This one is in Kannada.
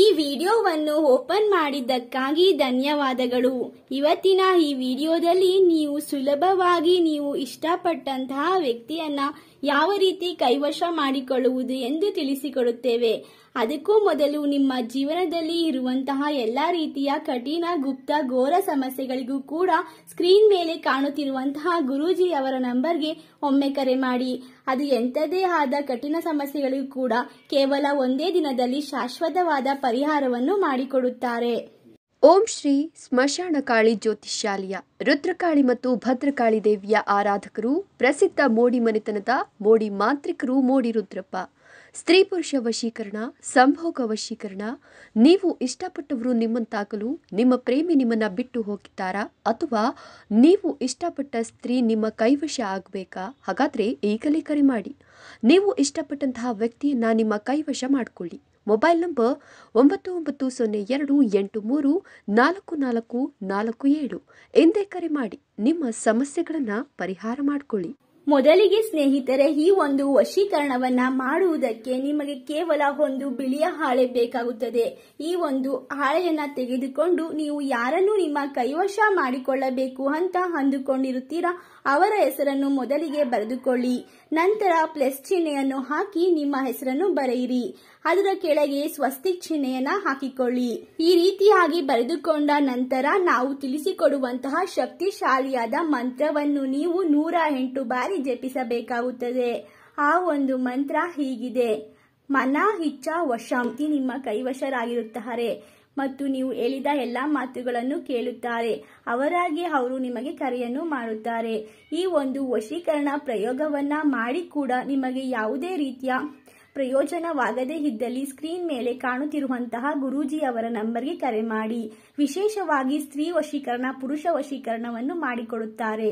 ಈ ವಿಡಿಯೋವನ್ನು ಓಪನ್ ಮಾಡಿದ್ದಕ್ಕಾಗಿ ಧನ್ಯವಾದಗಳು ಇವತ್ತಿನ ಈ ವಿಡಿಯೋದಲ್ಲಿ ನೀವು ಸುಲಭವಾಗಿ ನೀವು ಇಷ್ಟಪಟ್ಟಂತಹ ವ್ಯಕ್ತಿಯನ್ನ ಯಾವ ರೀತಿ ಕೈವಶ ಮಾಡಿಕೊಳ್ಳುವುದು ಎಂದು ತಿಳಿಸಿಕೊಡುತ್ತೇವೆ ಅದಕ್ಕೂ ಮೊದಲು ನಿಮ್ಮ ಜೀವನದಲ್ಲಿ ಇರುವಂತಹ ಎಲ್ಲಾ ರೀತಿಯ ಕಠಿಣ ಗುಪ್ತ ಘೋರ ಸಮಸ್ಯೆಗಳಿಗೂ ಕೂಡ ಸ್ಕ್ರೀನ್ ಮೇಲೆ ಕಾಣುತ್ತಿರುವಂತಹ ಗುರೂಜಿ ಅವರ ನಂಬರ್ಗೆ ಒಮ್ಮೆ ಕರೆ ಮಾಡಿ ಅದು ಎಂಥದೇ ಆದ ಕಠಿಣ ಸಮಸ್ಯೆಗಳಿಗೂ ಕೂಡ ಕೇವಲ ಒಂದೇ ದಿನದಲ್ಲಿ ಶಾಶ್ವತವಾದ ಪರಿಹಾರವನ್ನು ಮಾಡಿಕೊಡುತ್ತಾರೆ ಓಂ ಶ್ರೀ ಸ್ಮಶಾನಕಾಳಿ ಜ್ಯೋತಿಷ್ಯಾಲಯ ರುದ್ರಕಾಳಿ ಮತ್ತು ಭದ್ರಕಾಳಿ ದೇವಿಯ ಆರಾಧಕರು ಪ್ರಸಿದ್ಧ ಮೋಡಿ ಮನೆತನದ ಮೋಡಿ ಮಾಂತ್ರಿಕರು ಮೋಡಿ ರುದ್ರಪ್ಪ ಸ್ತ್ರೀ ಪುರುಷ ವಶೀಕರಣ ಸಂಭೋಗ ವಶೀಕರಣ ನೀವು ಇಷ್ಟಪಟ್ಟವರು ನಿಮ್ಮಂತಾಗಲು ನಿಮ್ಮ ಪ್ರೇಮಿ ನಿಮ್ಮನ್ನ ಬಿಟ್ಟು ಹೋಗಿದ್ದಾರಾ ಅಥವಾ ನೀವು ಇಷ್ಟಪಟ್ಟ ಸ್ತ್ರೀ ನಿಮ್ಮ ಕೈವಶ ಆಗಬೇಕಾ ಹಾಗಾದ್ರೆ ಈಗಲೇ ಕರೆ ಮಾಡಿ ನೀವು ಇಷ್ಟಪಟ್ಟಂತಹ ವ್ಯಕ್ತಿಯನ್ನ ನಿಮ್ಮ ಕೈವಶ ಮಾಡಿಕೊಳ್ಳಿ ಮೊಬೈಲ್ ನಂಬರ್ ಒಂಬತ್ತು ಒಂಬತ್ತು ಸೊನ್ನೆ ಎರಡು ಎಂಟು ಮೂರು ನಾಲ್ಕು ನಾಲ್ಕು ನಾಲ್ಕು ಏಳು ಎಂದೇ ಕರೆ ಮಾಡಿ ನಿಮ್ಮ ಸಮಸ್ಯೆಗಳನ್ನು ಪರಿಹಾರ ಮಾಡಿಕೊಳ್ಳಿ ಮೊದಲಿಗೆ ಸ್ನೇಹಿತರೆ ಈ ಒಂದು ವಶೀಕರಣವನ್ನ ಮಾಡುವುದಕ್ಕೆ ನಿಮಗೆ ಕೇವಲ ಒಂದು ಬಿಳಿಯ ಹಾಳೆ ಬೇಕಾಗುತ್ತದೆ ಈ ಒಂದು ಹಾಳೆಯನ್ನ ತೆಗೆದುಕೊಂಡು ನೀವು ಯಾರನ್ನು ನಿಮ್ಮ ಕೈವಶ ಮಾಡಿಕೊಳ್ಳಬೇಕು ಅಂತ ಅಂದುಕೊಂಡಿರುತ್ತೀರಾ ಅವರ ಹೆಸರನ್ನು ಮೊದಲಿಗೆ ಬರೆದುಕೊಳ್ಳಿ ನಂತರ ಪ್ಲಸ್ ಚಿಹ್ನೆಯನ್ನು ಹಾಕಿ ನಿಮ್ಮ ಹೆಸರನ್ನು ಬರೆಯಿರಿ ಅದರ ಕೆಳಗೆ ಸ್ವಸ್ತಿ ಚಿಹ್ನೆಯನ್ನ ಹಾಕಿಕೊಳ್ಳಿ ಈ ರೀತಿಯಾಗಿ ಬರೆದುಕೊಂಡ ನಂತರ ನಾವು ತಿಳಿಸಿಕೊಡುವಂತಹ ಶಕ್ತಿಶಾಲಿಯಾದ ಮಂತ್ರವನ್ನು ನೀವು ನೂರ ಎಂಟು ಬಾರಿ ಬಾರಿ ಜಪಿಸಬೇಕಾಗುತ್ತದೆ ಆ ಒಂದು ಮಂತ್ರ ಹೀಗಿದೆ ಮನ ಹಿಚ್ಚ ವಶಾಂತಿ ನಿಮ್ಮ ಕೈವಶರಾಗಿರುತ್ತಾರೆ ಮತ್ತು ನೀವು ಹೇಳಿದ ಎಲ್ಲಾ ಮಾತುಗಳನ್ನು ಕೇಳುತ್ತಾರೆ ಅವರಾಗಿ ಅವರು ನಿಮಗೆ ಕರೆಯನ್ನು ಮಾಡುತ್ತಾರೆ ಈ ಒಂದು ವಶೀಕರಣ ಪ್ರಯೋಗವನ್ನ ಮಾಡಿ ಕೂಡ ನಿಮಗೆ ಯಾವುದೇ ರೀತಿಯ ಪ್ರಯೋಜನವಾಗದೇ ಇದ್ದಲ್ಲಿ ಸ್ಕ್ರೀನ್ ಮೇಲೆ ಕಾಣುತ್ತಿರುವಂತಹ ಗುರೂಜಿ ಅವರ ನಂಬರ್ಗೆ ಕರೆ ಮಾಡಿ ವಿಶೇಷವಾಗಿ ಸ್ತ್ರೀ ವಶೀಕರಣ ಪುರುಷ ವಶೀಕರಣವನ್ನು ಮಾಡಿಕೊಡುತ್ತಾರೆ